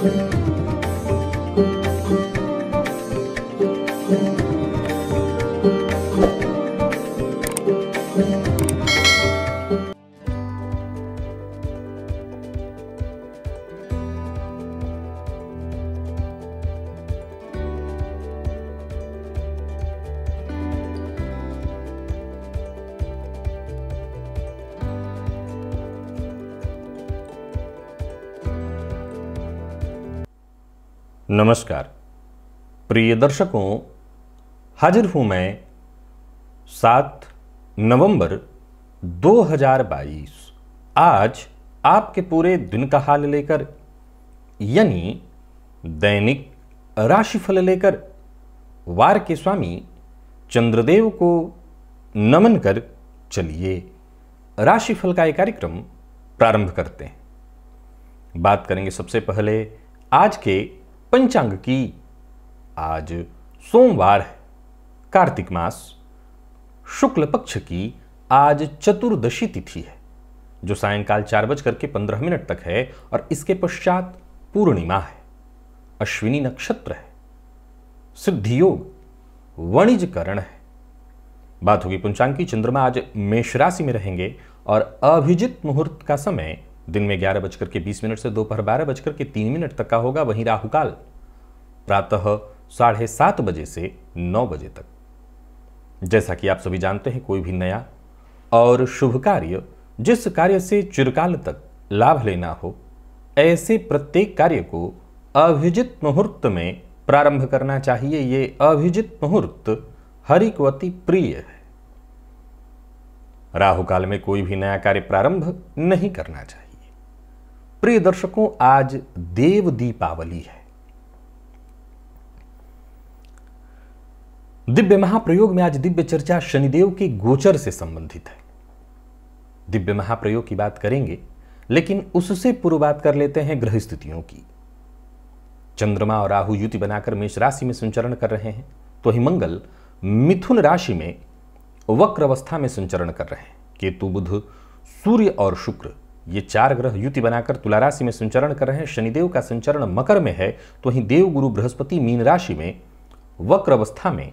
Thank you. नमस्कार प्रिय दर्शकों हाजिर हूं मैं सात नवंबर 2022 आज आपके पूरे दिन का हाल लेकर यानी दैनिक राशिफल लेकर वार के स्वामी चंद्रदेव को नमन कर चलिए राशिफल का एक कार्यक्रम प्रारंभ करते हैं बात करेंगे सबसे पहले आज के पंचांग की आज सोमवार है कार्तिक मास शुक्ल पक्ष की आज चतुर्दशी तिथि है जो सायंकाल चार बज करके पंद्रह मिनट तक है और इसके पश्चात पूर्णिमा है अश्विनी नक्षत्र है सिद्धि योग वणिजकरण है बात होगी पंचांग की चंद्रमा आज मेष राशि में रहेंगे और अभिजित मुहूर्त का समय दिन में ग्यारह बजकर के बीस मिनट से दोपहर बारह बजकर के तीन मिनट तक का होगा वहीं राहुकाल प्रातः साढ़े सात बजे से नौ बजे तक जैसा कि आप सभी जानते हैं कोई भी नया और शुभ कार्य जिस कार्य से चिरकाल तक लाभ लेना हो ऐसे प्रत्येक कार्य को अभिजित मुहूर्त में प्रारंभ करना चाहिए ये अभिजित मुहूर्त अति प्रिय है राहु काल में कोई भी नया कार्य प्रारंभ नहीं करना चाहिए प्रिय दर्शकों आज देव दीपावली है दिव्य महाप्रयोग में आज दिव्य चर्चा शनिदेव के गोचर से संबंधित है दिव्य महाप्रयोग की बात करेंगे लेकिन उससे पूर्व बात कर लेते हैं ग्रह स्थितियों की चंद्रमा और राहु युति बनाकर मेष राशि में संचरण कर रहे हैं तो ही मंगल मिथुन राशि में वक्र अवस्था में संचरण कर रहे हैं केतु बुध सूर्य और शुक्र ये चार ग्रह युति बनाकर तुला राशि में संचरण कर रहे हैं शनिदेव का संचरण मकर में है तो वहीं देव गुरु बृहस्पति मीन राशि में वक्र अवस्था में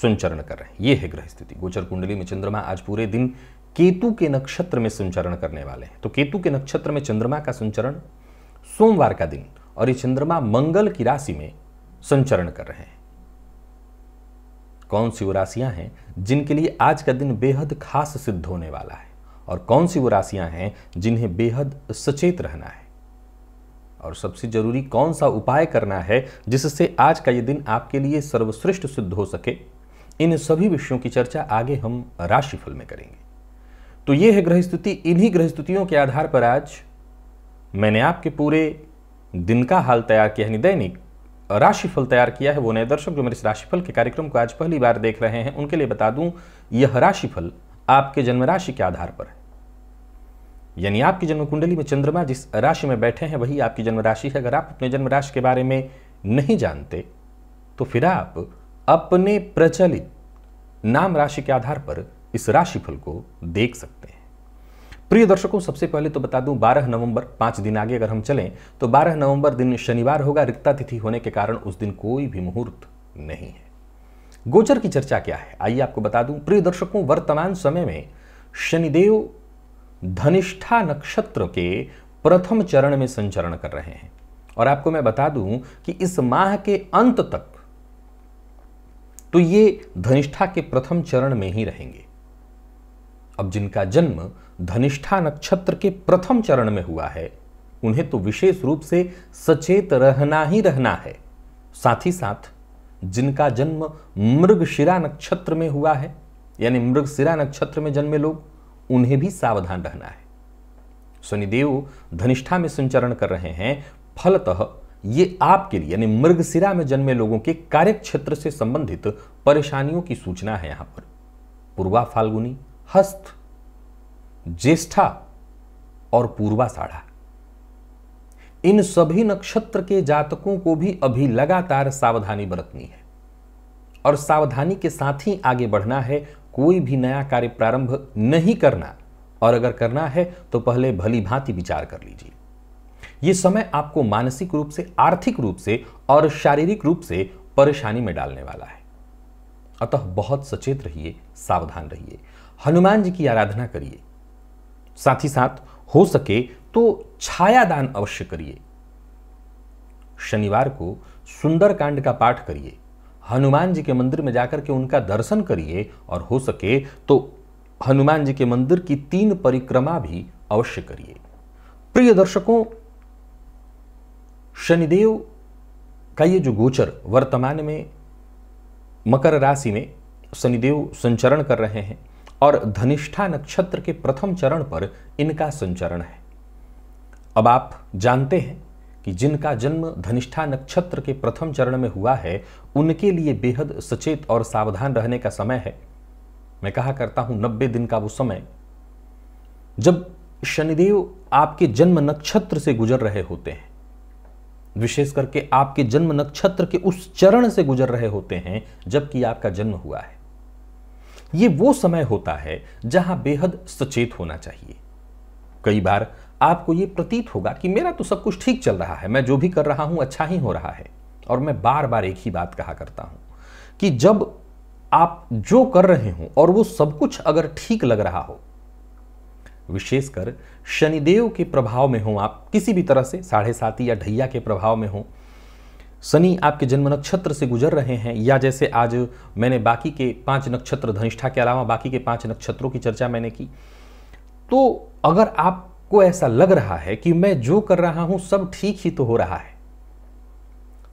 संचरण कर रहे हैं ये है ग्रह स्थिति गोचर कुंडली में चंद्रमा आज पूरे दिन केतु के नक्षत्र में संचरण करने वाले हैं तो केतु के नक्षत्र में चंद्रमा का संचरण सोमवार का दिन और ये चंद्रमा मंगल की राशि में संचरण कर रहे हैं कौन सी वो राशियां हैं जिनके लिए आज का दिन बेहद खास सिद्ध होने वाला है और कौन सी वो राशियां हैं जिन्हें बेहद सचेत रहना है और सबसे जरूरी कौन सा उपाय करना है जिससे आज का ये दिन आपके लिए सर्वश्रेष्ठ सिद्ध हो सके इन सभी विषयों की चर्चा आगे हम राशिफल में करेंगे तो ये है ग्रह स्थिति इन्हीं ग्रह स्थितियों के आधार पर आज मैंने आपके पूरे दिन का हाल तैयार किया है दैनिक राशिफल तैयार किया है वो नए दर्शक जो मेरे इस राशिफल के कार्यक्रम को आज पहली बार देख रहे हैं उनके लिए बता दूं यह राशिफल आपके जन्म राशि के आधार पर है यानी आपकी जन्म कुंडली में चंद्रमा जिस राशि में बैठे हैं वही आपकी जन्म राशि है अगर आप अपने जन्म राशि के बारे में नहीं जानते तो फिर आप अपने प्रचलित नाम राशि के आधार पर इस राशिफल को देख सकते हैं प्रिय दर्शकों सबसे पहले तो बता दूं 12 नवंबर पांच दिन आगे अगर हम चलें तो 12 नवंबर दिन शनिवार होगा रिक्ता तिथि होने के कारण उस दिन कोई भी मुहूर्त नहीं है गोचर की चर्चा क्या है आइए आपको बता दूं प्रिय दर्शकों वर्तमान समय में शनिदेव धनिष्ठा नक्षत्र के प्रथम चरण में संचरण कर रहे हैं और आपको मैं बता दूं कि इस माह के अंत तक तो ये धनिष्ठा के प्रथम चरण में ही रहेंगे अब जिनका जन्म धनिष्ठा नक्षत्र के प्रथम चरण में हुआ है उन्हें तो विशेष रूप से सचेत रहना ही रहना है साथ ही साथ जिनका जन्म मृगशिरा नक्षत्र में हुआ है यानी मृगशिरा नक्षत्र में जन्मे लोग उन्हें भी सावधान रहना है शनिदेव धनिष्ठा में संचरण कर रहे हैं फलतः ये आपके लिए यानी मृगशिरा में जन्मे लोगों के कार्य क्षेत्र से संबंधित परेशानियों की सूचना है यहां पर पूर्वा फाल्गुनी हस्त ज्येष्ठा और पूर्वा साढ़ा इन सभी नक्षत्र के जातकों को भी अभी लगातार सावधानी बरतनी है और सावधानी के साथ ही आगे बढ़ना है कोई भी नया कार्य प्रारंभ नहीं करना और अगर करना है तो पहले भली भांति विचार कर लीजिए यह समय आपको मानसिक रूप से आर्थिक रूप से और शारीरिक रूप से परेशानी में डालने वाला है अतः बहुत सचेत रहिए सावधान रहिए हनुमान जी की आराधना करिए साथ ही साथ हो सके तो छाया दान अवश्य करिए शनिवार को सुंदरकांड का पाठ करिए हनुमान जी के मंदिर में जाकर के उनका दर्शन करिए और हो सके तो हनुमान जी के मंदिर की तीन परिक्रमा भी अवश्य करिए प्रिय दर्शकों शनिदेव का ये जो गोचर वर्तमान में मकर राशि में शनिदेव संचरण कर रहे हैं और धनिष्ठा नक्षत्र के प्रथम चरण पर इनका संचरण है अब आप जानते हैं कि जिनका जन्म धनिष्ठा नक्षत्र के प्रथम चरण में हुआ है उनके लिए बेहद सचेत और सावधान रहने का समय है मैं कहा करता हूं नब्बे दिन का वो समय जब शनिदेव आपके जन्म नक्षत्र से गुजर रहे होते हैं विशेष करके आपके जन्म नक्षत्र के उस चरण से गुजर रहे होते हैं जबकि आपका जन्म हुआ है ये वो समय होता है जहां बेहद सचेत होना चाहिए कई बार आपको ये प्रतीत होगा कि मेरा तो सब कुछ ठीक चल रहा है मैं जो भी कर रहा हूँ अच्छा ही हो रहा है और मैं बार बार एक ही बात कहा करता हूँ कि जब आप जो कर रहे हो और वो सब कुछ अगर ठीक लग रहा हो विशेषकर शनिदेव के प्रभाव में हो आप किसी भी तरह से साढ़े साथी या ढैया के प्रभाव में हो शनि आपके जन्म नक्षत्र से गुजर रहे हैं या जैसे आज मैंने बाकी के पांच नक्षत्र धनिष्ठा के अलावा बाकी के पांच नक्षत्रों की चर्चा मैंने की तो अगर आप को ऐसा लग रहा है कि मैं जो कर रहा हूं सब ठीक ही तो हो रहा है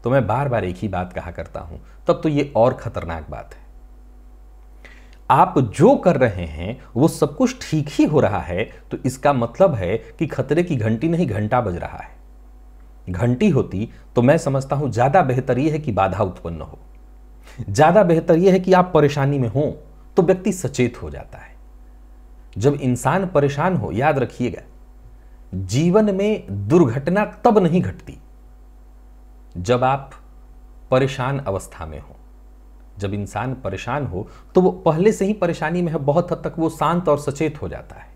तो मैं बार बार एक ही बात कहा करता हूं तब तो ये और खतरनाक बात है आप जो कर रहे हैं वो सब कुछ ठीक ही हो रहा है तो इसका मतलब है कि खतरे की घंटी नहीं घंटा बज रहा है घंटी होती तो मैं समझता हूं ज्यादा बेहतर यह है कि बाधा उत्पन्न हो ज्यादा बेहतर यह है कि आप परेशानी में हो तो व्यक्ति सचेत हो जाता है जब इंसान परेशान हो याद रखिएगा जीवन में दुर्घटना तब नहीं घटती जब आप परेशान अवस्था में हो जब इंसान परेशान हो तो वो पहले से ही परेशानी में है बहुत हद तक वो शांत और सचेत हो जाता है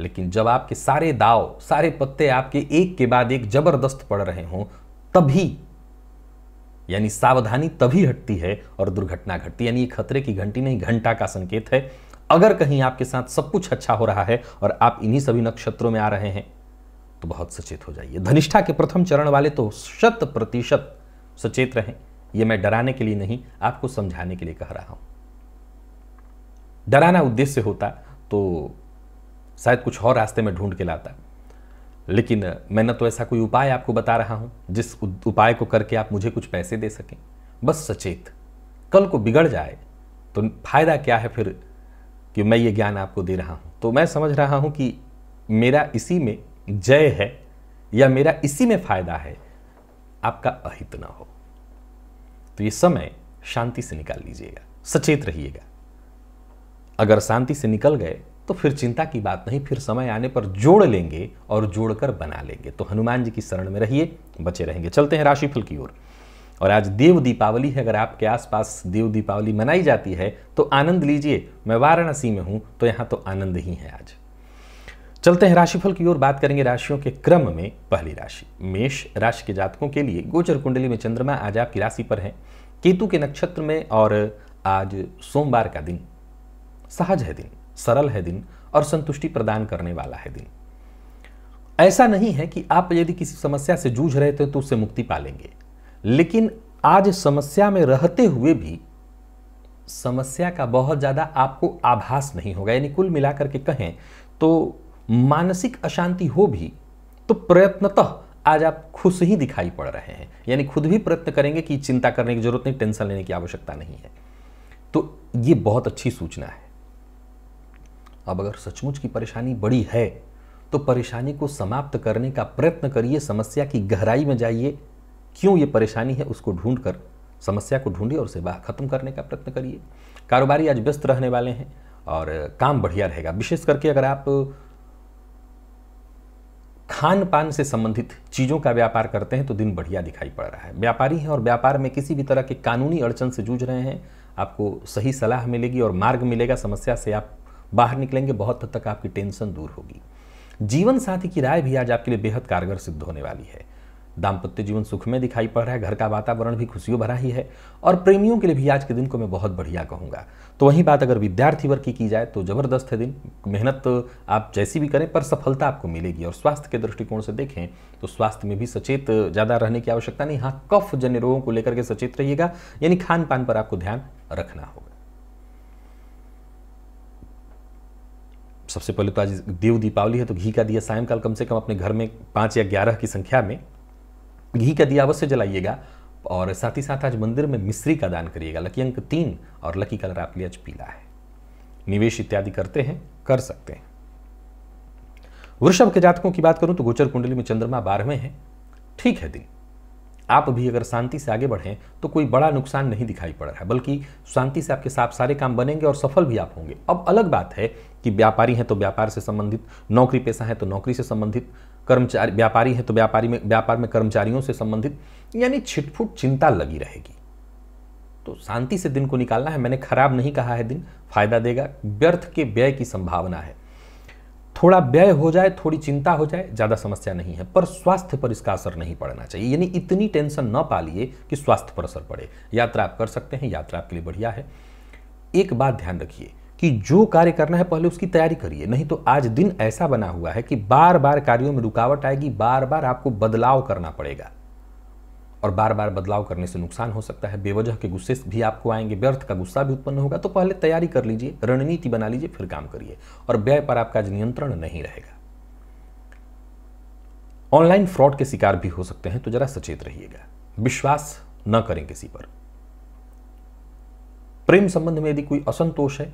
लेकिन जब आपके सारे दाव सारे पत्ते आपके एक के बाद एक जबरदस्त पड़ रहे हों तभी यानी सावधानी तभी हटती है और दुर्घटना घटती यानी खतरे की घंटी नहीं घंटा का संकेत है अगर कहीं आपके साथ सब कुछ अच्छा हो रहा है और आप इन्हीं सभी नक्षत्रों में आ रहे हैं तो बहुत सचेत हो जाइए धनिष्ठा के प्रथम चरण वाले तो शत प्रतिशत सचेत रहें यह मैं डराने के लिए नहीं आपको समझाने के लिए कह रहा हूं डराना उद्देश्य होता तो शायद कुछ और रास्ते में ढूंढ के लाता लेकिन मैं न तो ऐसा कोई उपाय आपको बता रहा हूं जिस उपाय को करके आप मुझे कुछ पैसे दे सकें बस सचेत कल को बिगड़ जाए तो फायदा क्या है फिर कि मैं ये ज्ञान आपको दे रहा हूँ तो मैं समझ रहा हूँ कि मेरा इसी में जय है या मेरा इसी में फायदा है आपका अहित ना हो तो ये समय शांति से निकाल लीजिएगा सचेत रहिएगा अगर शांति से निकल गए तो फिर चिंता की बात नहीं फिर समय आने पर जोड़ लेंगे और जोड़कर बना लेंगे तो हनुमान जी की शरण में रहिए बचे रहेंगे चलते हैं राशिफल की ओर और आज देव दीपावली है अगर आपके आसपास देव दीपावली मनाई जाती है तो आनंद लीजिए मैं वाराणसी में हूं तो यहां तो आनंद ही है आज चलते हैं राशिफल की ओर बात करेंगे राशियों के क्रम में पहली राशि मेष राशि के जातकों के लिए गोचर कुंडली में चंद्रमा आज आपकी राशि पर है केतु के नक्षत्र में और आज सोमवार का दिन सहज है दिन सरल है दिन और संतुष्टि प्रदान करने वाला है दिन ऐसा नहीं है कि आप यदि किसी समस्या से जूझ रहे थे तो उससे मुक्ति पालेंगे लेकिन आज समस्या में रहते हुए भी समस्या का बहुत ज़्यादा आपको आभास नहीं होगा यानी कुल मिलाकर के कहें तो मानसिक अशांति हो भी तो प्रयत्नतः आज आप खुश ही दिखाई पड़ रहे हैं यानी खुद भी प्रयत्न करेंगे कि चिंता करने की जरूरत नहीं टेंशन लेने की आवश्यकता नहीं है तो ये बहुत अच्छी सूचना है अब अगर सचमुच की परेशानी बड़ी है तो परेशानी को समाप्त करने का प्रयत्न करिए समस्या की गहराई में जाइए क्यों ये परेशानी है उसको ढूंढ कर समस्या को ढूंढिए और उसे ख़त्म करने का प्रयत्न करिए कारोबारी आज व्यस्त रहने वाले हैं और काम बढ़िया रहेगा विशेष करके अगर आप खान पान से संबंधित चीज़ों का व्यापार करते हैं तो दिन बढ़िया दिखाई पड़ रहा है व्यापारी हैं और व्यापार में किसी भी तरह के कानूनी अड़चन से जूझ रहे हैं आपको सही सलाह मिलेगी और मार्ग मिलेगा समस्या से आप बाहर निकलेंगे बहुत हद तक आपकी टेंशन दूर होगी जीवन साथी की राय भी आज आपके लिए बेहद कारगर सिद्ध होने वाली है दाम्पत्य जीवन सुख में दिखाई पड़ रहा है घर का वातावरण भी खुशियों भरा ही है और प्रेमियों के लिए भी आज के दिन को मैं बहुत बढ़िया कहूँगा तो वही बात अगर विद्यार्थी वर्ग की की जाए तो ज़बरदस्त है दिन मेहनत तो आप जैसी भी करें पर सफलता आपको मिलेगी और स्वास्थ्य के दृष्टिकोण से देखें तो स्वास्थ्य में भी सचेत ज़्यादा रहने की आवश्यकता नहीं हाँ कफ जन्य रोगों को लेकर के सचेत रहिएगा यानी खान पान पर आपको ध्यान रखना होगा सबसे पहले तो आज देव दीपावली है तो घी का दिया सायंकाल कम से कम अपने घर में पाँच या ग्यारह की संख्या में घी का दिया अवश्य जलाइएगा और साथ ही साथ आज मंदिर में मिश्री का दान करिएगा लकी अंक तीन और लकी कलर आपके लिए आज पीला है निवेश इत्यादि करते हैं कर सकते हैं वृषभ के जातकों की बात करूं तो गोचर कुंडली में चंद्रमा बारहवें हैं ठीक है दिन आप भी अगर शांति से आगे बढ़ें तो कोई बड़ा नुकसान नहीं दिखाई पड़ रहा है बल्कि शांति से आपके साथ सारे काम बनेंगे और सफल भी आप होंगे अब अलग बात है कि व्यापारी हैं तो व्यापार से संबंधित नौकरी पेशा है तो नौकरी से संबंधित कर्मचारी व्यापारी है तो व्यापारी में व्यापार में कर्मचारियों से संबंधित यानी छिटफुट चिंता लगी रहेगी तो शांति से दिन को निकालना है मैंने खराब नहीं कहा है दिन फायदा देगा व्यर्थ के व्यय की संभावना है थोड़ा व्यय हो जाए थोड़ी चिंता हो जाए ज़्यादा समस्या नहीं है पर स्वास्थ्य पर इसका असर नहीं पड़ना चाहिए यानी इतनी टेंशन न पालिए कि स्वास्थ्य पर असर पड़े यात्रा आप कर सकते हैं यात्रा आपके लिए बढ़िया है एक बात ध्यान रखिए कि जो कार्य करना है पहले उसकी तैयारी करिए नहीं तो आज दिन ऐसा बना हुआ है कि बार बार कार्यों में रुकावट आएगी बार बार आपको बदलाव करना पड़ेगा और बार बार बदलाव करने से नुकसान हो सकता है बेवजह के गुस्से भी आपको आएंगे व्यर्थ का गुस्सा भी उत्पन्न होगा तो पहले तैयारी कर लीजिए रणनीति बना लीजिए फिर काम करिए और व्यय पर आपका आज नियंत्रण नहीं रहेगा ऑनलाइन फ्रॉड के शिकार भी हो सकते हैं तो जरा सचेत रहिएगा विश्वास न करें किसी पर प्रेम संबंध में यदि कोई असंतोष है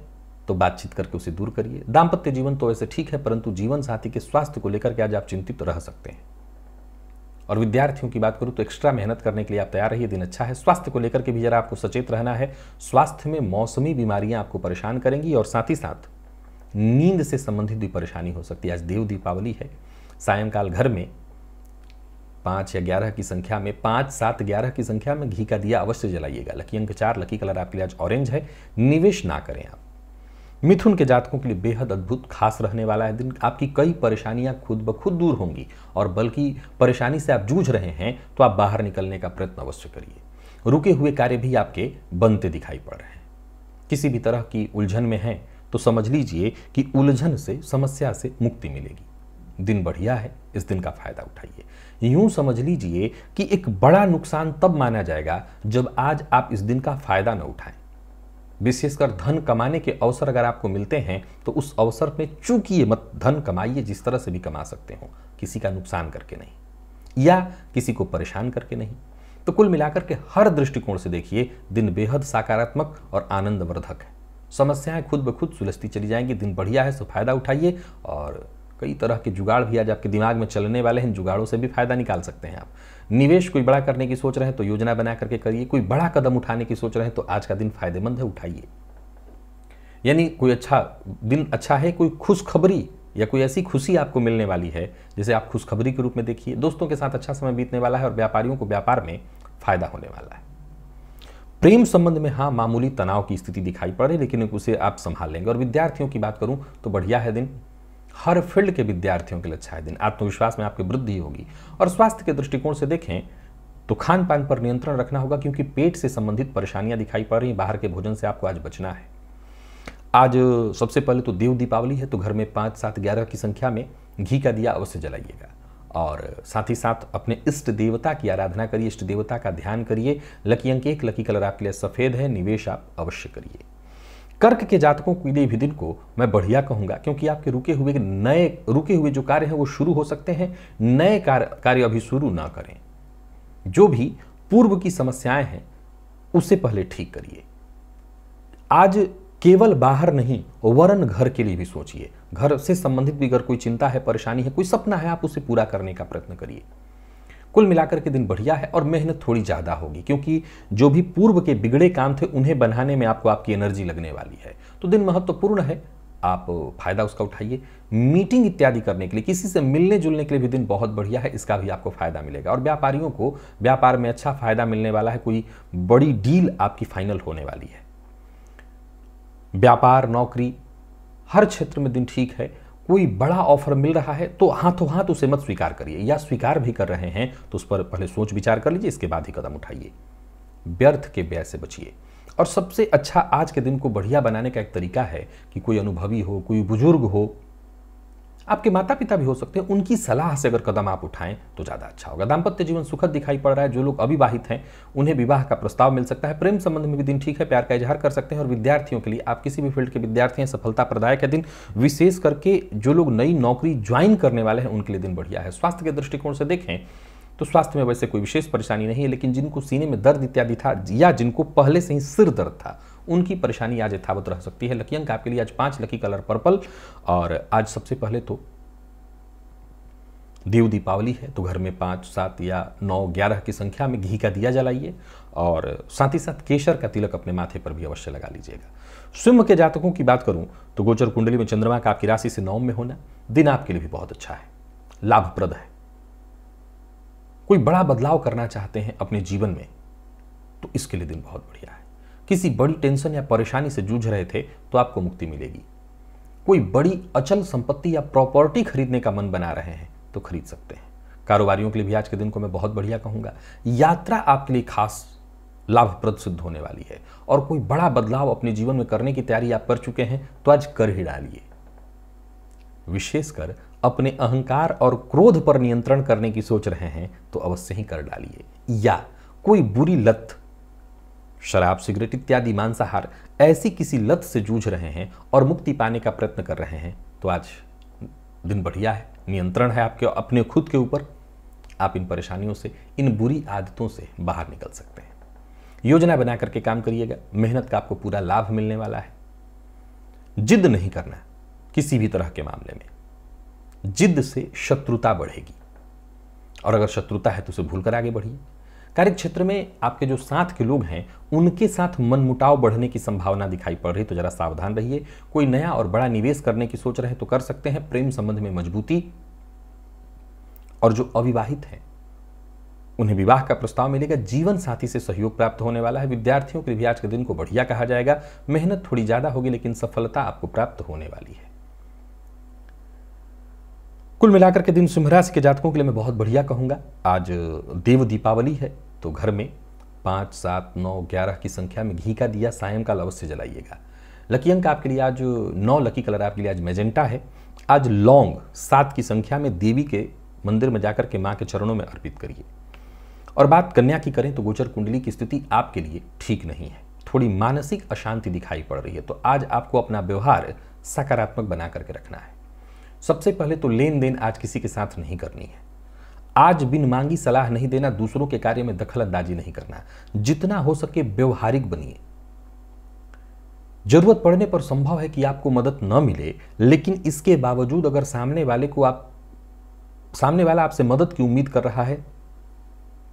तो बातचीत करके उसे दूर करिए दाम्पत्य जीवन तो वैसे ठीक है परंतु जीवन साथी के स्वास्थ्य को लेकर के आज आप चिंतित तो रह सकते हैं और विद्यार्थियों की बात करूं तो एक्स्ट्रा मेहनत करने के लिए आप तैयार रहिए दिन अच्छा है स्वास्थ्य को लेकर के भी जरा आपको सचेत रहना है स्वास्थ्य में मौसमी बीमारियां आपको परेशान करेंगी और साथ ही साथ नींद से संबंधित भी परेशानी हो सकती है आज देव दीपावली है सायंकाल घर में पाँच या ग्यारह की संख्या में पाँच सात ग्यारह की संख्या में घी का दिया अवश्य जलाइएगा लकी अंक चार लकी कलर आपके लिए आज ऑरेंज है निवेश ना करें आप मिथुन के जातकों के लिए बेहद अद्भुत खास रहने वाला है दिन आपकी कई परेशानियां खुद ब खुद दूर होंगी और बल्कि परेशानी से आप जूझ रहे हैं तो आप बाहर निकलने का प्रयत्न अवश्य करिए रुके हुए कार्य भी आपके बनते दिखाई पड़ रहे हैं किसी भी तरह की उलझन में हैं तो समझ लीजिए कि उलझन से समस्या से मुक्ति मिलेगी दिन बढ़िया है इस दिन का फायदा उठाइए यूं समझ लीजिए कि एक बड़ा नुकसान तब माना जाएगा जब आज आप इस दिन का फायदा न उठाएं विशेषकर धन कमाने के अवसर अगर आपको मिलते हैं तो उस अवसर में चूंकि मत धन कमाइए जिस तरह से भी कमा सकते हो किसी का नुकसान करके नहीं या किसी को परेशान करके नहीं तो कुल मिलाकर के हर दृष्टिकोण से देखिए दिन बेहद सकारात्मक और आनंदवर्धक है समस्याएं खुद ब खुद सुलझती चली जाएंगी दिन बढ़िया है सो फायदा उठाइए और कई तरह के जुगाड़ भी आज आपके दिमाग में चलने वाले हैं जुगाड़ों से भी फायदा निकाल सकते हैं आप निवेश कोई बड़ा करने की सोच रहे हैं तो योजना बना करके करिए कोई बड़ा कदम उठाने की सोच रहे हैं तो आज का दिन फायदेमंद है उठाइए यानी कोई अच्छा दिन अच्छा है कोई खुशखबरी या कोई ऐसी खुशी आपको मिलने वाली है जिसे आप खुशखबरी के रूप में देखिए दोस्तों के साथ अच्छा समय बीतने वाला है और व्यापारियों को व्यापार में फायदा होने वाला है प्रेम संबंध में हाँ मामूली तनाव की स्थिति दिखाई पड़ रही है लेकिन उसे आप संभाल लेंगे और विद्यार्थियों की बात करूं तो बढ़िया है दिन हर फील्ड के विद्यार्थियों के लिए अच्छा दिन आत्मविश्वास में आपकी वृद्धि होगी और स्वास्थ्य के दृष्टिकोण से देखें तो खान पान पर नियंत्रण रखना होगा क्योंकि पेट से संबंधित परेशानियां दिखाई पड़ रही बाहर के भोजन से आपको आज बचना है आज सबसे पहले तो देव दीपावली है तो घर में पाँच सात ग्यारह की संख्या में घी का दिया अवश्य जलाइएगा और साथ ही साथ अपने इष्ट देवता की आराधना करिए इष्ट देवता का ध्यान करिए लकी अंक एक लकी कलर आपके लिए सफ़ेद है निवेश आप अवश्य करिए कर्क के जातकों के लिए भी दिन को मैं बढ़िया कहूंगा क्योंकि आपके रुके हुए नए रुके हुए जो कार्य हैं वो शुरू हो सकते हैं नए कार्य अभी शुरू ना करें जो भी पूर्व की समस्याएं हैं उसे पहले ठीक करिए आज केवल बाहर नहीं वरन घर के लिए भी सोचिए घर से संबंधित भी अगर कोई चिंता है परेशानी है कोई सपना है आप उसे पूरा करने का प्रयत्न करिए कुल मिलाकर के दिन बढ़िया है और मेहनत थोड़ी ज़्यादा होगी क्योंकि जो भी पूर्व के बिगड़े काम थे उन्हें बनाने में आपको आपकी एनर्जी लगने वाली है तो दिन महत्वपूर्ण है आप फायदा उसका उठाइए मीटिंग इत्यादि करने के लिए किसी से मिलने जुलने के लिए भी दिन बहुत बढ़िया है इसका भी आपको फायदा मिलेगा और व्यापारियों को व्यापार में अच्छा फायदा मिलने वाला है कोई बड़ी डील आपकी फाइनल होने वाली है व्यापार नौकरी हर क्षेत्र में दिन ठीक है कोई बड़ा ऑफर मिल रहा है तो हाथों हाथ उसे मत स्वीकार करिए या स्वीकार भी कर रहे हैं तो उस पर पहले सोच विचार कर लीजिए इसके बाद ही कदम उठाइए व्यर्थ के व्यय से बचिए और सबसे अच्छा आज के दिन को बढ़िया बनाने का एक तरीका है कि कोई अनुभवी हो कोई बुजुर्ग हो आपके माता पिता भी हो सकते हैं उनकी सलाह से अगर कदम आप उठाएं तो ज़्यादा अच्छा होगा दाम्पत्य जीवन सुखद दिखाई पड़ रहा है जो लोग अविवाहित हैं उन्हें विवाह का प्रस्ताव मिल सकता है प्रेम संबंध में भी दिन ठीक है प्यार का इजहार कर सकते हैं और विद्यार्थियों के लिए आप किसी भी फील्ड के विद्यार्थी हैं सफलता प्रदायक है दिन विशेष करके जो लोग नई नौकरी ज्वाइन करने वाले हैं उनके लिए दिन बढ़िया है स्वास्थ्य के दृष्टिकोण से देखें तो स्वास्थ्य में वैसे कोई विशेष परेशानी नहीं है लेकिन जिनको सीने में दर्द इत्यादि था या जिनको पहले से ही सिर दर्द था उनकी परेशानी आज यथावत रह सकती है लकी अंक आपके लिए आज पांच लकी कलर पर्पल और आज सबसे पहले तो देव दीपावली है तो घर में पाँच सात या नौ ग्यारह की संख्या में घी का दिया जलाइए और साथ ही साथ केशर का तिलक अपने माथे पर भी अवश्य लगा लीजिएगा सिंह के जातकों की बात करूं तो गोचर कुंडली में चंद्रमा का आपकी राशि से नवम में होना दिन आपके लिए भी बहुत अच्छा है लाभप्रद है कोई बड़ा बदलाव करना चाहते हैं अपने जीवन में तो इसके लिए दिन बहुत बढ़िया है किसी बड़ी टेंशन या परेशानी से जूझ रहे थे तो आपको मुक्ति मिलेगी कोई बड़ी अचल संपत्ति या प्रॉपर्टी खरीदने का मन बना रहे हैं तो खरीद सकते हैं कारोबारियों के लिए भी आज के दिन को मैं बहुत बढ़िया कहूंगा यात्रा आपके लिए खास लाभप्रद सिद्ध होने वाली है और कोई बड़ा बदलाव अपने जीवन में करने की तैयारी आप कर चुके हैं तो आज कर ही डालिए विशेषकर अपने अहंकार और क्रोध पर नियंत्रण करने की सोच रहे हैं तो अवश्य ही कर डालिए या कोई बुरी लत शराब सिगरेट इत्यादि मांसाहार ऐसी किसी लत से जूझ रहे हैं और मुक्ति पाने का प्रयत्न कर रहे हैं तो आज दिन बढ़िया है नियंत्रण है आपके अपने खुद के ऊपर आप इन परेशानियों से इन बुरी आदतों से बाहर निकल सकते हैं योजना बना करके काम करिएगा मेहनत का आपको पूरा लाभ मिलने वाला है जिद नहीं करना किसी भी तरह के मामले में जिद से शत्रुता बढ़ेगी और अगर शत्रुता है तो उसे भूल कर आगे बढ़िए कार्य क्षेत्र में आपके जो साथ के लोग हैं उनके साथ मनमुटाव बढ़ने की संभावना दिखाई पड़ रही तो जरा सावधान रहिए कोई नया और बड़ा निवेश करने की सोच रहे तो कर सकते हैं प्रेम संबंध में मजबूती और जो अविवाहित है उन्हें विवाह का प्रस्ताव मिलेगा जीवन साथी से सहयोग प्राप्त होने वाला है विद्यार्थियों के लिए भी आज के दिन को बढ़िया कहा जाएगा मेहनत थोड़ी ज़्यादा होगी लेकिन सफलता आपको प्राप्त होने वाली है कुल मिलाकर के दिन सिंह राशि के जातकों के लिए मैं बहुत बढ़िया कहूँगा आज देव दीपावली है तो घर में पाँच सात नौ ग्यारह की संख्या में घी का दिया काल अवश्य जलाइएगा लकी अंक आपके लिए आज नौ लकी कलर आपके लिए आज मेजेंटा है आज लौंग सात की संख्या में देवी के मंदिर में जाकर के माँ के चरणों में अर्पित करिए और बात कन्या की करें तो गोचर कुंडली की स्थिति आपके लिए ठीक नहीं है थोड़ी मानसिक अशांति दिखाई पड़ रही है तो आज आपको अपना व्यवहार सकारात्मक बना करके रखना है सबसे पहले तो लेन देन आज किसी के साथ नहीं करनी है आज बिन मांगी सलाह नहीं देना दूसरों के कार्य में दखल अंदाजी नहीं करना जितना हो सके व्यवहारिक बनिए जरूरत पड़ने पर संभव है कि आपको मदद न मिले लेकिन इसके बावजूद अगर सामने वाले को आप सामने वाला आपसे मदद की उम्मीद कर रहा है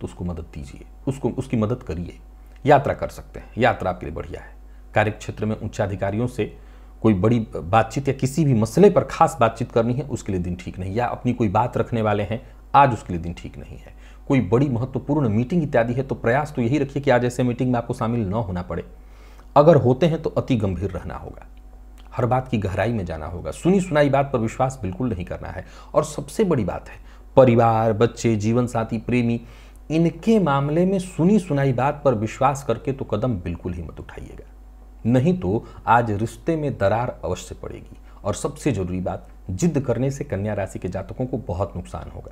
तो उसको मदद दीजिए उसको उसकी मदद करिए यात्रा कर सकते हैं यात्रा आपके लिए बढ़िया है कार्य क्षेत्र में उच्चाधिकारियों से कोई बड़ी बातचीत या किसी भी मसले पर खास बातचीत करनी है उसके लिए दिन ठीक नहीं या अपनी कोई बात रखने वाले हैं आज उसके लिए दिन ठीक नहीं है कोई बड़ी महत्वपूर्ण मीटिंग इत्यादि है तो प्रयास तो यही रखिए कि आज ऐसे मीटिंग में आपको शामिल न होना पड़े अगर होते हैं तो अति गंभीर रहना होगा हर बात की गहराई में जाना होगा सुनी सुनाई बात पर विश्वास बिल्कुल नहीं करना है और सबसे बड़ी बात है परिवार बच्चे जीवन साथी प्रेमी इनके मामले में सुनी सुनाई बात पर विश्वास करके तो कदम बिल्कुल ही मत उठाइएगा नहीं तो आज रिश्ते में दरार अवश्य पड़ेगी और सबसे जरूरी बात जिद करने से कन्या राशि के जातकों को बहुत नुकसान होगा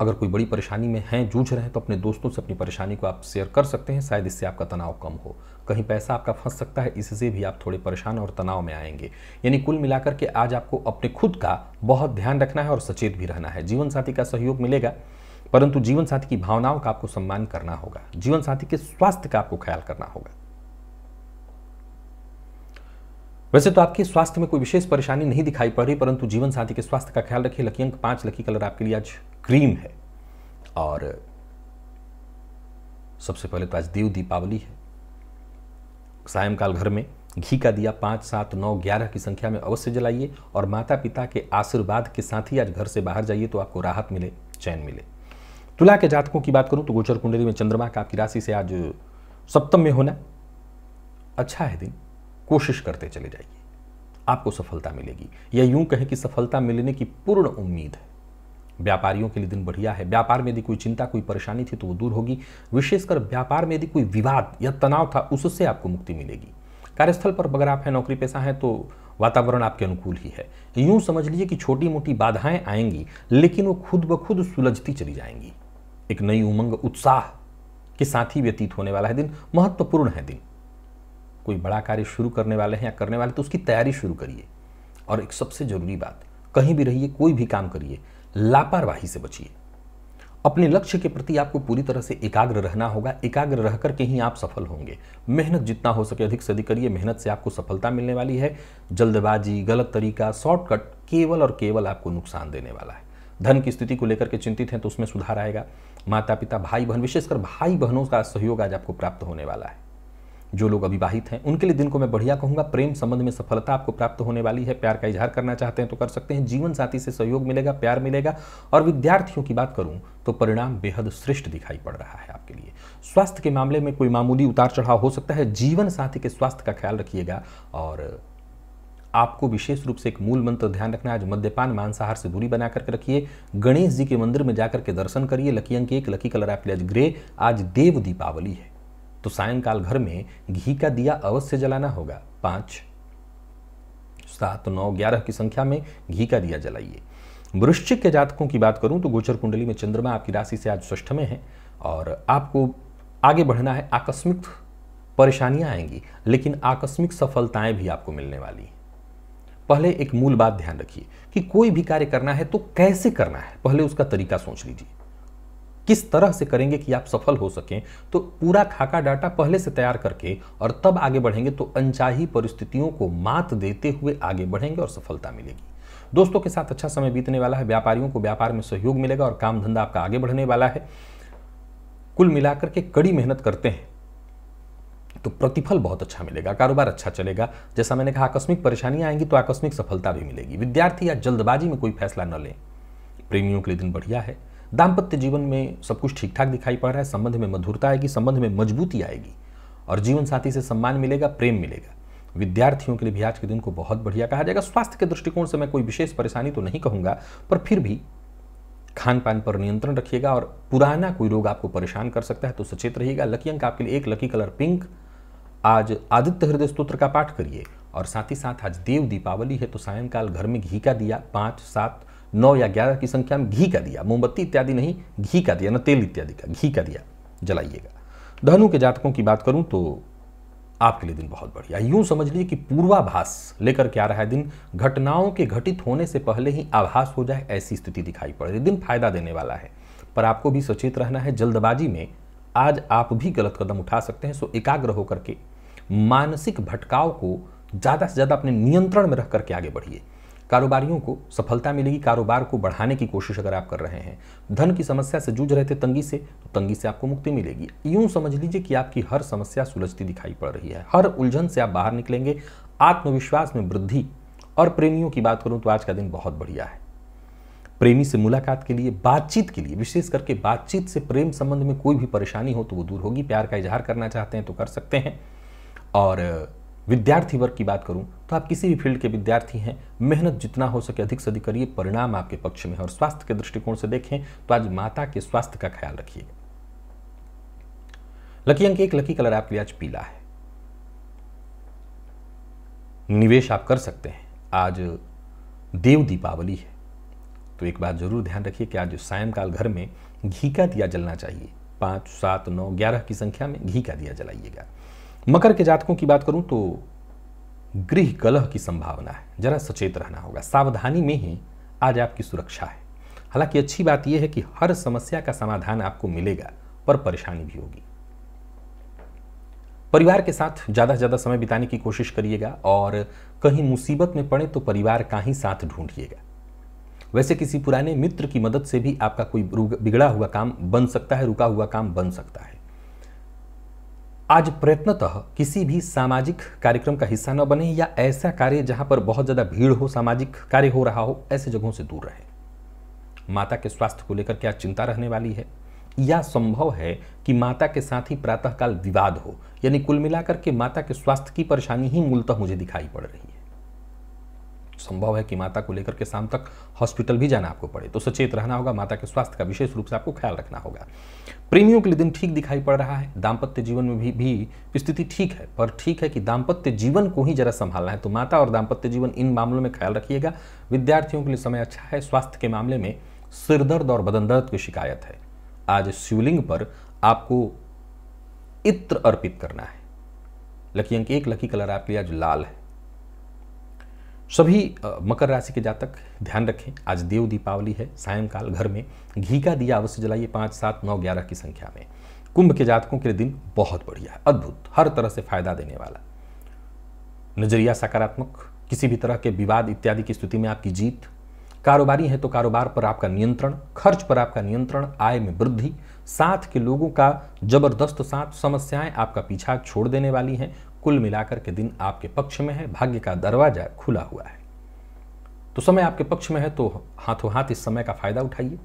अगर कोई बड़ी परेशानी में हैं जूझ रहे हैं तो अपने दोस्तों से अपनी परेशानी को आप शेयर कर सकते हैं शायद इससे आपका तनाव कम हो कहीं पैसा आपका फंस सकता है इससे भी आप थोड़े परेशान और तनाव में आएंगे यानी कुल मिलाकर के आज आपको अपने खुद का बहुत ध्यान रखना है और सचेत भी रहना है जीवन साथी का सहयोग मिलेगा परंतु जीवन साथी की भावनाओं का आपको सम्मान करना होगा जीवन साथी के स्वास्थ्य का आपको ख्याल करना होगा वैसे तो आपके स्वास्थ्य में कोई विशेष परेशानी नहीं दिखाई पड़ रही परंतु जीवन साथी के स्वास्थ्य का ख्याल रखिए लकी अंक पांच लकी कलर आपके लिए आज क्रीम है और सबसे पहले तो आज देव दीपावली है सायंकाल घर में घी का दिया पाँच सात नौ ग्यारह की संख्या में अवश्य जलाइए और माता पिता के आशीर्वाद के साथ ही आज घर से बाहर जाइए तो आपको राहत मिले चैन मिले तुला के जातकों की बात करूं तो गोचर कुंडली में चंद्रमा का आपकी राशि से आज सप्तम में होना अच्छा है दिन कोशिश करते चले जाइए आपको सफलता मिलेगी या यूं कहें कि सफलता मिलने की पूर्ण उम्मीद है व्यापारियों के लिए दिन बढ़िया है व्यापार में यदि कोई चिंता कोई परेशानी थी तो वो दूर होगी विशेषकर व्यापार में यदि कोई विवाद या तनाव था उससे आपको मुक्ति मिलेगी कार्यस्थल पर अगर आप हैं नौकरी पैसा है तो वातावरण आपके अनुकूल ही है यूं समझ लीजिए कि छोटी मोटी बाधाएं आएंगी लेकिन वो खुद ब खुद सुलझती चली जाएंगी एक नई उमंग उत्साह के साथ ही व्यतीत होने वाला है दिन महत्वपूर्ण है दिन कोई बड़ा कार्य शुरू करने वाले हैं या करने वाले तो उसकी तैयारी शुरू करिए और एक सबसे ज़रूरी बात कहीं भी रहिए कोई भी काम करिए लापरवाही से बचिए अपने लक्ष्य के प्रति आपको पूरी तरह से एकाग्र रहना होगा एकाग्र रह करके ही आप सफल होंगे मेहनत जितना हो सके अधिक से अधिक करिए मेहनत से आपको सफलता मिलने वाली है जल्दबाजी गलत तरीका शॉर्टकट केवल और केवल आपको नुकसान देने वाला है धन की स्थिति को लेकर के चिंतित हैं तो उसमें सुधार आएगा माता पिता भाई बहन विशेषकर भाई बहनों का सहयोग आज आपको प्राप्त होने वाला है जो लोग अविवाहित हैं उनके लिए दिन को मैं बढ़िया कहूँगा प्रेम संबंध में सफलता आपको प्राप्त होने वाली है प्यार का इजहार करना चाहते हैं तो कर सकते हैं जीवन साथी से सहयोग मिलेगा प्यार मिलेगा और विद्यार्थियों की बात करूँ तो परिणाम बेहद श्रेष्ठ दिखाई पड़ रहा है आपके लिए स्वास्थ्य के मामले में कोई मामूली उतार चढ़ाव हो सकता है जीवन साथी के स्वास्थ्य का ख्याल रखिएगा और आपको विशेष रूप से एक मूल मंत्र ध्यान रखना है आज मद्यपान मांसाहार से दूरी बना करके रखिए गणेश जी के मंदिर में जाकर के दर्शन करिए लकी अंक एक लकी कलर आपके लिए आज ग्रे आज देव दीपावली है तो सायंकाल घर में घी का दिया अवश्य जलाना होगा पांच सात नौ ग्यारह की संख्या में घी का दिया जलाइए वृश्चिक के जातकों की बात करूं तो गोचर कुंडली में चंद्रमा आपकी राशि से आज ष्ठ में है और आपको आगे बढ़ना है आकस्मिक परेशानियां आएंगी लेकिन आकस्मिक सफलताएं भी आपको मिलने वाली पहले एक मूल बात ध्यान रखिए कि कोई भी कार्य करना है तो कैसे करना है पहले उसका तरीका सोच लीजिए किस तरह से करेंगे कि आप सफल हो सकें तो पूरा खाका डाटा पहले से तैयार करके और तब आगे बढ़ेंगे तो अनचाही परिस्थितियों को मात देते हुए आगे बढ़ेंगे और सफलता मिलेगी दोस्तों के साथ अच्छा समय बीतने वाला है व्यापारियों को व्यापार में सहयोग मिलेगा और काम धंधा आपका आगे बढ़ने वाला है कुल मिलाकर के कड़ी मेहनत करते हैं तो प्रतिफल बहुत अच्छा मिलेगा कारोबार अच्छा चलेगा जैसा मैंने कहा आकस्मिक परेशानियां आएंगी तो आकस्मिक सफलता भी मिलेगी विद्यार्थी या जल्दबाजी में कोई फैसला न लें प्रेमियों के लिए दिन बढ़िया है दाम्पत्य जीवन में सब कुछ ठीक ठाक दिखाई पड़ रहा है संबंध में मधुरता आएगी संबंध में मजबूती आएगी और जीवन साथी से सम्मान मिलेगा प्रेम मिलेगा विद्यार्थियों के लिए भी आज के दिन को बहुत बढ़िया कहा जाएगा स्वास्थ्य के दृष्टिकोण से मैं कोई विशेष परेशानी तो नहीं कहूँगा पर फिर भी खान पान पर नियंत्रण रखिएगा और पुराना कोई रोग आपको परेशान कर सकता है तो सचेत रहिएगा लकी अंक आपके लिए एक लकी कलर पिंक आज आदित्य हृदय स्त्रोत्र का पाठ करिए और साथ ही साथ आज देव दीपावली है तो सायंकाल घर में घी का दिया पाँच सात नौ या ग्यारह की संख्या में घी का दिया मोमबत्ती इत्यादि नहीं घी का दिया न तेल इत्यादि का घी का दिया जलाइएगा धनु के जातकों की बात करूं तो आपके लिए दिन बहुत बढ़िया यूं समझ लीजिए कि पूर्वाभास लेकर के आ रहा है दिन घटनाओं के घटित होने से पहले ही आभास हो जाए ऐसी स्थिति दिखाई पड़ रही दिन फायदा देने वाला है पर आपको भी सचेत रहना है जल्दबाजी में आज आप भी गलत कदम उठा सकते हैं सो एकाग्र होकर के मानसिक भटकाव को ज़्यादा से ज़्यादा अपने नियंत्रण में रख करके आगे बढ़िए कारोबारियों को सफलता मिलेगी कारोबार को बढ़ाने की कोशिश अगर आप कर रहे हैं धन की समस्या से जूझ रहे थे तंगी से तो तंगी से आपको मुक्ति मिलेगी यूं समझ लीजिए कि आपकी हर समस्या सुलझती दिखाई पड़ रही है हर उलझन से आप बाहर निकलेंगे आत्मविश्वास में वृद्धि और प्रेमियों की बात करूं तो आज का दिन बहुत बढ़िया है प्रेमी से मुलाकात के लिए बातचीत के लिए विशेष करके बातचीत से प्रेम संबंध में कोई भी परेशानी हो तो वो दूर होगी प्यार का इजहार करना चाहते हैं तो कर सकते हैं और विद्यार्थी वर्ग की बात करूं तो आप किसी भी फील्ड के विद्यार्थी हैं मेहनत जितना हो सके अधिक से अधिक करिए परिणाम आपके पक्ष में है और स्वास्थ्य के दृष्टिकोण से देखें तो आज माता के स्वास्थ्य का ख्याल रखिए लकी अंक एक लकी कलर आपके लिए आज पीला है निवेश आप कर सकते हैं आज देव दीपावली है तो एक बात जरूर ध्यान रखिए कि आज सायंकाल घर में घी का दिया जलना चाहिए पाँच सात नौ ग्यारह की संख्या में घी का दिया जलाइएगा मकर के जातकों की बात करूं तो गृह कलह की संभावना है जरा सचेत रहना होगा सावधानी में ही आज आपकी सुरक्षा है हालांकि अच्छी बात यह है कि हर समस्या का समाधान आपको मिलेगा पर परेशानी भी होगी परिवार के साथ ज़्यादा से ज़्यादा समय बिताने की कोशिश करिएगा और कहीं मुसीबत में पड़े तो परिवार का ही साथ ढूंढिएगा वैसे किसी पुराने मित्र की मदद से भी आपका कोई बिगड़ा हुआ काम बन सकता है रुका हुआ काम बन सकता है आज प्रयत्नतः किसी भी सामाजिक कार्यक्रम का हिस्सा न बने या ऐसा कार्य जहां पर बहुत ज़्यादा भीड़ हो सामाजिक कार्य हो रहा हो ऐसे जगहों से दूर रहें माता के स्वास्थ्य को लेकर क्या चिंता रहने वाली है या संभव है कि माता के साथ ही प्रातःकाल विवाद हो यानी कुल मिलाकर के माता के स्वास्थ्य की परेशानी ही मूलतः मुझे दिखाई पड़ रही है संभव है कि माता को लेकर के शाम तक हॉस्पिटल भी जाना आपको पड़े तो सचेत रहना होगा माता के स्वास्थ्य का विशेष रूप से आपको ख्याल रखना होगा प्रेमियों के लिए दिन ठीक दिखाई पड़ रहा है दाम्पत्य जीवन में भी भी स्थिति ठीक है पर ठीक है कि दाम्पत्य जीवन को ही जरा संभालना है तो माता और दाम्पत्य जीवन इन मामलों में ख्याल रखिएगा विद्यार्थियों के लिए समय अच्छा है स्वास्थ्य के मामले में सिरदर्द और बदन दर्द की शिकायत है आज शिवलिंग पर आपको इत्र अर्पित करना है लकी अंक एक लकी कलर आपके लिए आज लाल है सभी मकर राशि के जातक ध्यान रखें आज देव दीपावली है सायंकाल घर में घी का दिया अवश्य जलाइए पाँच सात नौ ग्यारह की संख्या में कुंभ के जातकों के दिन बहुत बढ़िया है अद्भुत हर तरह से फायदा देने वाला नजरिया सकारात्मक किसी भी तरह के विवाद इत्यादि की स्थिति में आपकी जीत कारोबारी है तो कारोबार पर आपका नियंत्रण खर्च पर आपका नियंत्रण आय में वृद्धि साथ के लोगों का जबरदस्त साथ समस्याएं आपका पीछा छोड़ देने वाली हैं कुल मिलाकर के दिन आपके पक्ष में है भाग्य का दरवाजा खुला हुआ है तो समय आपके पक्ष में है तो हाथों हाथ इस समय का फायदा उठाइए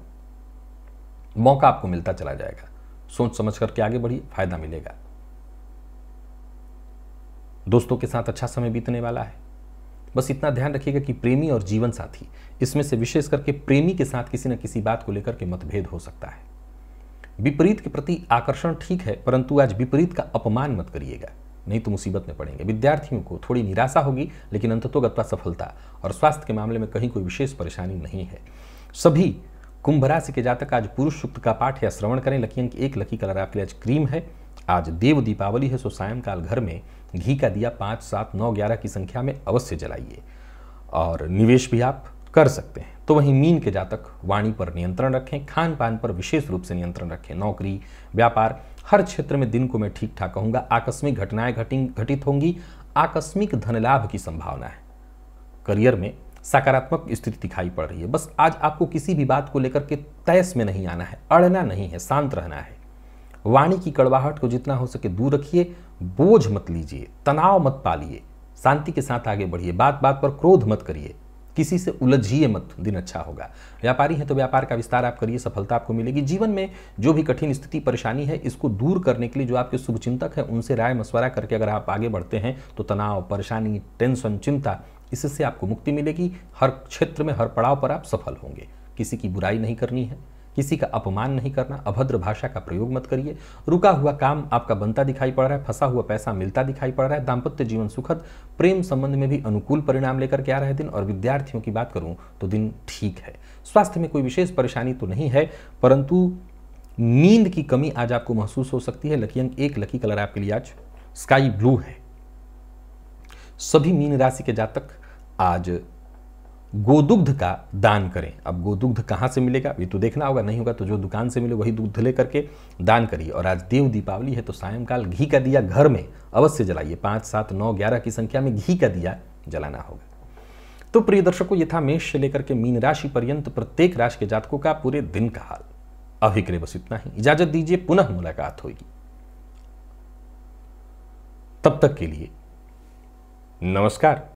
मौका आपको मिलता चला जाएगा सोच समझ करके आगे बढ़िए फायदा मिलेगा दोस्तों के साथ अच्छा समय बीतने वाला है बस इतना ध्यान रखिएगा कि प्रेमी और जीवन साथी इसमें से विशेष करके प्रेमी के साथ किसी न किसी बात को लेकर के मतभेद हो सकता है विपरीत के प्रति आकर्षण ठीक है परंतु आज विपरीत का अपमान मत करिएगा नहीं तो मुसीबत में पड़ेंगे विद्यार्थियों को थोड़ी निराशा होगी लेकिन अंततोगत्वा सफलता और स्वास्थ्य के मामले में कहीं कोई विशेष परेशानी नहीं है सभी कुंभ राशि के जातक आज पुरुष सूक्त का पाठ या श्रवण करें लकी अंक एक लकी कलर आपके लिए आज क्रीम है आज देव दीपावली है सो सायंकाल घर में घी का दिया पाँच सात नौ ग्यारह की संख्या में अवश्य जलाइए और निवेश भी आप कर सकते हैं तो वहीं मीन के जातक वाणी पर नियंत्रण रखें खान पान पर विशेष रूप से नियंत्रण रखें नौकरी व्यापार हर क्षेत्र में दिन को मैं ठीक ठाक कहूंगा आकस्मिक घटनाएं घटित होंगी आकस्मिक धनलाभ की संभावना है करियर में सकारात्मक स्थिति दिखाई पड़ रही है बस आज आपको किसी भी बात को लेकर के तयस में नहीं आना है अड़ना नहीं है शांत रहना है वाणी की कड़वाहट को जितना हो सके दूर रखिए बोझ मत लीजिए तनाव मत पालिए शांति के साथ आगे बढ़िए बात बात पर क्रोध मत करिए किसी से उलझिए मत दिन अच्छा होगा व्यापारी हैं तो व्यापार का विस्तार आप करिए सफलता आपको मिलेगी जीवन में जो भी कठिन स्थिति परेशानी है इसको दूर करने के लिए जो आपके शुभचिंतक हैं उनसे राय मशवरा करके अगर आप आगे बढ़ते हैं तो तनाव परेशानी टेंशन चिंता इससे आपको मुक्ति मिलेगी हर क्षेत्र में हर पड़ाव पर आप सफल होंगे किसी की बुराई नहीं करनी है किसी का अपमान नहीं करना अभद्र भाषा का प्रयोग मत करिए रुका हुआ काम आपका बनता दिखाई पड़ रहा है फंसा हुआ पैसा मिलता दिखाई पड़ रहा है दाम्पत्य जीवन सुखद प्रेम संबंध में भी अनुकूल परिणाम लेकर के आ रहा है दिन और विद्यार्थियों की बात करूं तो दिन ठीक है स्वास्थ्य में कोई विशेष परेशानी तो नहीं है परंतु नींद की कमी आज आपको महसूस हो सकती है लकी अंक एक लकी कलर आपके लिए आज स्काई ब्लू है सभी मीन राशि के जातक आज गोदुग्ध का दान करें अब गोदुग्ध कहाँ से मिलेगा ये तो देखना होगा नहीं होगा तो जो दुकान से मिले वही दुग्ध ले करके दान करिए और आज देव दीपावली है तो सायंकाल घी का दिया घर में अवश्य जलाइए पाँच सात नौ ग्यारह की संख्या में घी का दिया जलाना होगा तो प्रिय दर्शकों ये था मेष से लेकर के मीन राशि पर्यंत प्रत्येक राशि के जातकों का पूरे दिन का हाल अभी के लिए बस इतना ही इजाजत दीजिए पुनः मुलाकात होगी तब तक के लिए नमस्कार